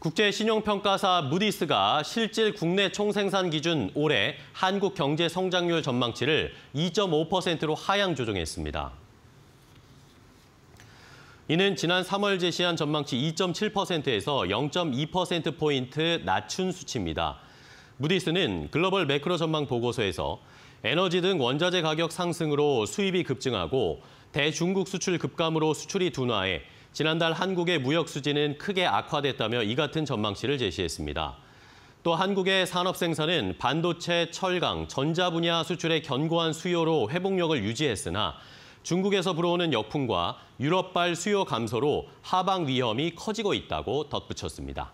국제신용평가사 무디스가 실질 국내 총생산 기준 올해 한국 경제 성장률 전망치를 2.5%로 하향 조정했습니다. 이는 지난 3월 제시한 전망치 2.7%에서 0.2%포인트 낮춘 수치입니다. 무디스는 글로벌 매크로 전망 보고서에서 에너지 등 원자재 가격 상승으로 수입이 급증하고 대중국 수출 급감으로 수출이 둔화해 지난달 한국의 무역 수지는 크게 악화됐다며 이 같은 전망치를 제시했습니다. 또 한국의 산업 생산은 반도체, 철강, 전자 분야 수출의 견고한 수요로 회복력을 유지했으나 중국에서 불어오는 역풍과 유럽발 수요 감소로 하방 위험이 커지고 있다고 덧붙였습니다.